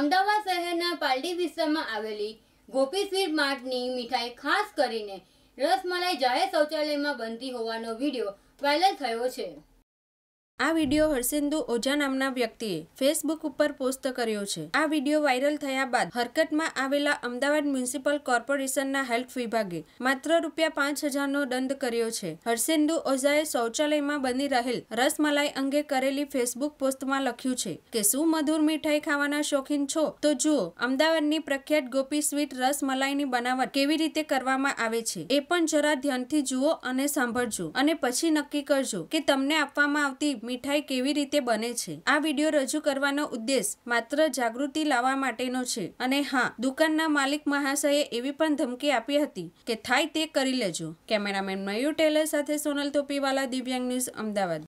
અમદાવાદ શહેરના પાલડી વિસ્તારમાં આવેલી ગોપી સ્વીટ માર્ટની મીઠાઈ ખાસ કરીને રસમલાઈ જાહેર શૌચાલયમાં બનતી હોવાનો વિડીયો વાયરલ થયો છે આ વિડીયો હર્ષેન્દુ ઓઝા નામના વ્યક્તિએ ફેસબુક ઉપર પોસ્ટ કર્યો છે આ વિડીયો વાયરલ થયા બાદ હરકતમાં આવેલા અમદાવાદ મ્યુનિસિપલ કોર્પોરેશનના હેલ્થ વિભાગે માત્ર રૂપિયા પાંચ હજારનો દંડ કર્યો છે હર્ષેન્દુ ઓઝાએ શૌચાલયમાં બની રહેલ રસમલાઈ અંગે કરેલી ફેસબુક પોસ્ટમાં લખ્યું છે કે શું મધુર મીઠાઈ ખાવાના શોખીન છો તો જુઓ અમદાવાદની પ્રખ્યાત ગોપી સ્વીટ રસમલાઈની બનાવટ કેવી રીતે કરવામાં આવે છે એ પણ જરા ધ્યાનથી જુઓ અને સાંભળજો અને પછી નક્કી કરજો કે તમને આપવામાં આવતી મીઠાઈ કેવી રીતે બને છે આ વિડીયો રજૂ કરવાનો ઉદ્દેશ માત્ર જાગૃતિ લાવવા માટેનો છે અને હા દુકાનના માલિક મહાશયે એવી પણ ધમકી આપી હતી કે થાય તે કરી લેજો કેમેરામેન મયુર ટેલર સાથે સોનલ તોપીવાલા દિવ્યાંગ ન્યૂઝ અમદાવાદ